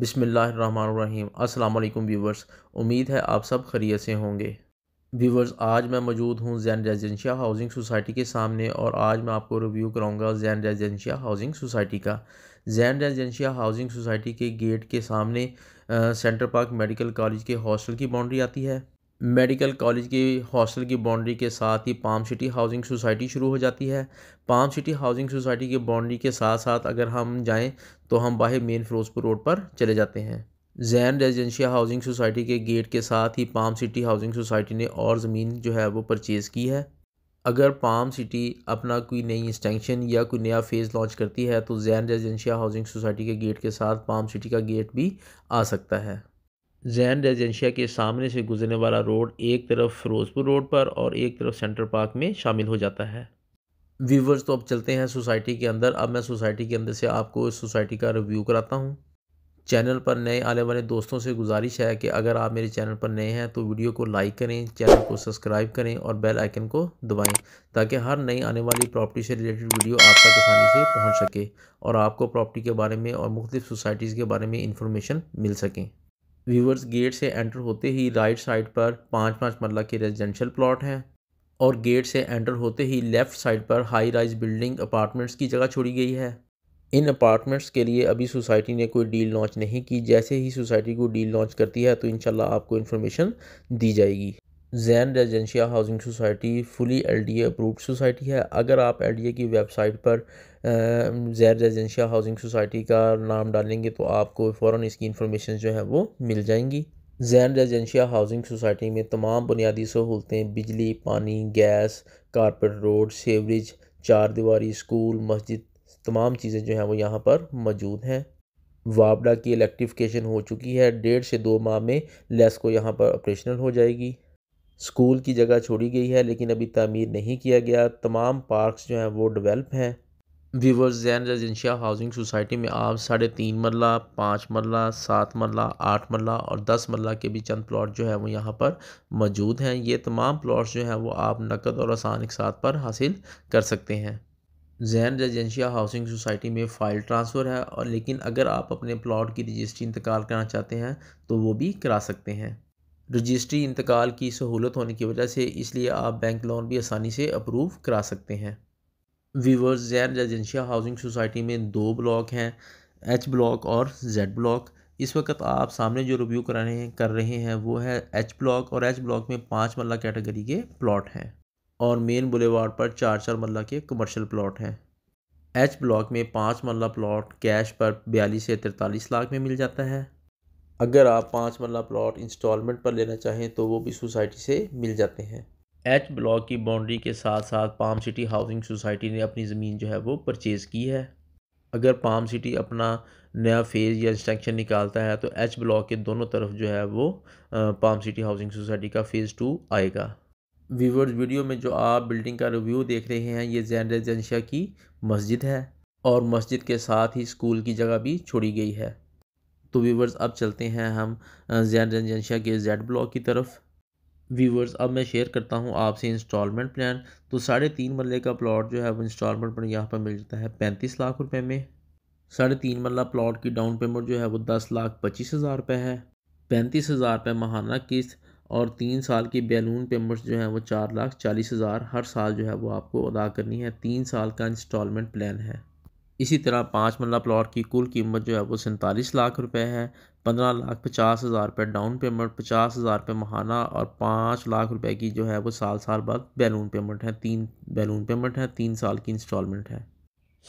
बसमिल अल्लाम व्यूवर्स उम्मीद है आप सब खरीय से होंगे व्यूवर्स आज मैं मौजूद हूँ जैन रेजिडेंशिया हाउसिंग सोसाइटी के सामने और आज मैं आपको रिव्यू कराऊंगा जैन रेजिडेंशिया हाउसिंग सोसाइटी का जैन रेजिडेंशिया हाउसिंग सोसाइटी के गेट के सामने सेंटर पार्क मेडिकल कॉलेज के हॉस्टल की बाउंड्री आती है मेडिकल कॉलेज की हॉस्टल की बाउंड्री के साथ ही पाम सिटी हाउसिंग सोसाइटी शुरू हो जाती है पाम सिटी हाउसिंग सोसाइटी की बाउंड्री के साथ साथ अगर हम जाएं तो हम बाहर मेन फिरोजपुर रोड पर चले जाते हैं जैन रेजिडेंशिया हाउसिंग सोसाइटी के गेट के साथ ही पाम सिटी हाउसिंग सोसाइटी ने और ज़मीन जो है वो परचेज़ की है अगर पाम सिटी अपना कोई नई एक्सटेंशन या कोई नया फेज़ लॉन्च करती है तो जैन रेजिडेंशिया हाउसिंग सोसाइटी के गेट के साथ पाम सिटी का गेट भी आ सकता है जैन रेजेंशिया के सामने से गुजरने वाला रोड एक तरफ फिरोजपुर रोड पर और एक तरफ सेंट्रल पार्क में शामिल हो जाता है व्यूवर्स तो अब चलते हैं सोसाइटी के अंदर अब मैं सोसाइटी के अंदर से आपको इस सोसाइटी का रिव्यू कराता हूँ चैनल पर नए आने वाले दोस्तों से गुजारिश है कि अगर आप मेरे चैनल पर नए हैं तो वीडियो को लाइक करें चैनल को सब्सक्राइब करें और बेल आइकन को दबाएं ताकि हर नई आने वाली प्रॉपर्टी से रिलेटेड वीडियो आप तक आसानी से पहुंच सके और आपको प्रॉपर्टी के बारे में और मुख्तु सोसाइटीज़ के बारे में इंफॉर्मेशन मिल सकें व्यूअर्स गेट से एंटर होते ही राइट साइड पर पाँच पाँच मरला के रेजिडेंशियल प्लॉट हैं और गेट से एंटर होते ही लेफ़्ट साइड पर हाई राइज बिल्डिंग अपार्टमेंट्स की जगह छोड़ी गई है इन अपार्टमेंट्स के लिए अभी सोसाइटी ने कोई डील लॉन्च नहीं की जैसे ही सोसाइटी को डील लॉन्च करती है तो इनशाला आपको इन्फॉर्मेशन दी जाएगी Jain Residencia housing society fully LDA approved society है अगर आप एलडीए की वेबसाइट पर जैन रेजेंशिया हाउसिंग सोसाइटी का नाम डालेंगे तो आपको फ़ौर इसकी इन्फॉर्मेशन जो है वो मिल जाएंगी जैन रेजेंशिया हाउसिंग सोसाइटी में तमाम बुनियादी सहूलतें बिजली पानी गैस कारपेट रोड सेवरेज चार दीवारी स्कूल मस्जिद तमाम चीज़ें जो हैं वो यहाँ पर मौजूद हैं वापडा की इलेक्ट्रिफिकेशन हो चुकी है डेढ़ से दो माह में लेस को यहाँ पर ऑपरेशनल हो जाएगी स्कूल की जगह छोड़ी गई है लेकिन अभी तमीर नहीं किया गया तमाम पार्कस जो हैं वो डेवलप हैं viewers Jain Residencia housing society में आप साढ़े तीन मरला पाँच मरला सात मरला आठ मरला और दस मरला के भी चंद प्लाट जो है वो यहाँ पर मौजूद हैं ये तमाम प्लाट्स जो हैं वो आप नकद और आसान इकसात पर हासिल कर सकते हैं जैन रेजेंशिया हाउसिंग सोसाइटी में फ़ाइल ट्रांसफ़र है और लेकिन अगर आप अपने प्लाट की रजिस्ट्री इंतकाल करना चाहते हैं तो वो भी करा सकते हैं रजिस्ट्री इंतकाल की सहूलत होने की वजह से इसलिए आप बैंक लोन भी आसानी से अप्रूव करा सकते हैं viewers Jain Residencia housing society में दो ब्लॉक हैं एच ब्लॉक और जेड ब्लॉक इस वक्त आप सामने जो रिव्यू करा रहे हैं कर रहे हैं वो है एच ब्लॉक और एच ब्लॉक में पाँच मल्ला कैटेगरी के प्लॉट हैं और मेन बुलेवार्ड पर चार चार मल्ला के कमर्शियल प्लॉट हैं एच ब्लॉक में पाँच मल्ला प्लॉट कैश पर बयालीस से तिरतालीस लाख में मिल जाता है अगर आप पाँच मरला प्लॉट इंस्टॉलमेंट पर लेना चाहें तो वो भी सोसाइटी से मिल जाते हैं एच ब्लॉक की बाउंड्री के साथ साथ पाम सिटी हाउसिंग सोसाइटी ने अपनी ज़मीन जो है वो परचेज़ की है अगर पाम सिटी अपना नया फेज़ या इंस्ट्रक्शन निकालता है तो एच ब्लॉक के दोनों तरफ जो है वो पाम सिटी हाउसिंग सोसाइटी का फ़ेज़ टू आएगा व्यूवर्स वीडियो में जो आप बिल्डिंग का रिव्यू देख रहे हैं ये जैन रेजेंशिया की मस्जिद है और मस्जिद के साथ ही स्कूल की जगह भी छोड़ी गई है तो व्यूवर्स अब चलते हैं हम जैन जनशा के जेड ब्लॉक की तरफ व्यूवर्स अब मैं शेयर करता हूँ आपसे इंस्टॉलमेंट प्लान तो साढ़े तीन मरले का प्लॉट जो है वो इंस्टॉलमेंट पर यहाँ पर मिल जाता है पैंतीस लाख रुपए में साढ़े तीन मरला प्लॉट की डाउन पेमेंट जो है वो दस लाख पच्चीस हज़ार रुपये है पैंतीस हज़ार रुपये महाना किस्त और तीन साल की बैलून पेमेंट्स जो है वो चार लाख चालीस हज़ार हर साल जो है वो आपको अदा करनी है तीन साल का इंस्टॉलमेंट प्लान है इसी तरह पाँच मरला प्लॉट की कुल कीमत जो है वो सैंतालीस लाख रुपए है पंद्रह लाख पचास हज़ार रुपये डाउन पेमेंट पचास हज़ार रुपये महाना और पाँच लाख रुपए की जो है वो साल साल बाद बैलून पेमेंट है तीन बैलून पेमेंट है तीन साल की इंस्टॉलमेंट है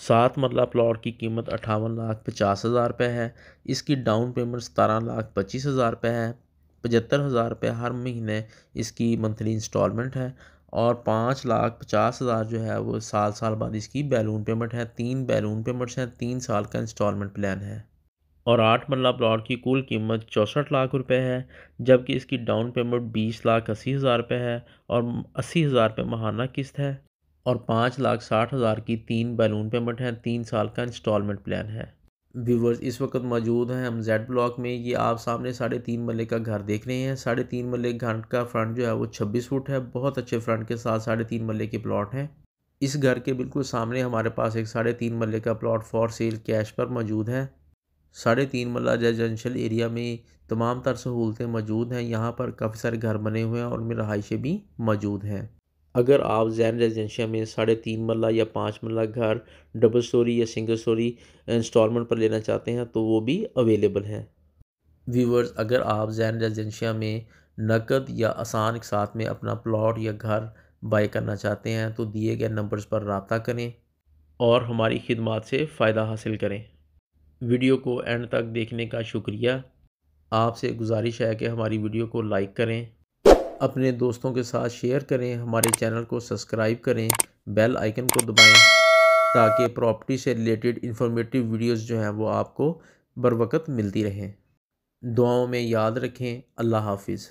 सात मरला प्लॉट की कीमत अठावन लाख पचास हज़ार रुपये है इसकी डाउन पेमेंट सतारह लाख पच्चीस हज़ार रुपये है पचहत्तर हज़ार रुपये हर महीने इसकी मंथली इंस्टॉलमेंट है और पाँच लाख पचास हज़ार जो है वो साल साल बाद इसकी बैलून पेमेंट है तीन बैलून पेमेंट्स हैं तीन साल का इंस्टॉलमेंट प्लान है और आठ मरला प्लाट की कुल कीमत चौंसठ लाख रुपए है जबकि इसकी डाउन पेमेंट बीस लाख अस्सी हज़ार रुपये है और अस्सी हज़ार रुपये महाना किस्त है और पाँच लाख साठ हज़ार की तीन बैलून पेमेंट है तीन साल का इंस्टॉलमेंट प्लान है व्यूवर्स इस वक्त मौजूद हैं हम जेड ब्लॉक में ये आप सामने साढ़े तीन मल्ले का घर देख रहे हैं साढ़े तीन मल्ले घर का फ्रंट जो है वो छब्बीस फुट है बहुत अच्छे फ्रंट के साथ साढ़े तीन मल्ले के प्लॉट हैं इस घर के बिल्कुल सामने हमारे पास एक साढ़े तीन मल्ले का प्लॉट फॉर सेल कैश पर मौजूद है साढ़े तीन मल्ला रेजिडेंशल एरिया में तमाम तर सहूलतें मौजूद हैं यहाँ पर काफ़ी सारे घर बने हुए हैं और उनमें रहाइशें भी मौजूद हैं अगर आप जैन रेजिडेंशिया में साढ़े तीन मरला या पाँच मरला घर डबल स्टोरी या सिंगल स्टोरी इंस्टॉलमेंट पर लेना चाहते हैं तो वो भी अवेलेबल है व्यूवर्स अगर आप जैन रेजिडेंशिया में नकद या आसान के साथ में अपना प्लॉट या घर बाय करना चाहते हैं तो दिए गए नंबर्स पर रबता करें और हमारी खिदमात से फ़ायदा हासिल करें वीडियो को एंड तक देखने का शुक्रिया आपसे गुजारिश है कि हमारी वीडियो को लाइक करें अपने दोस्तों के साथ शेयर करें हमारे चैनल को सब्सक्राइब करें बेल आइकन को दबाएं ताकि प्रॉपर्टी से रिलेटेड इंफॉर्मेटिव वीडियोस जो हैं वो आपको बरवकत मिलती रहें दुआओं में याद रखें अल्लाह हाफिज़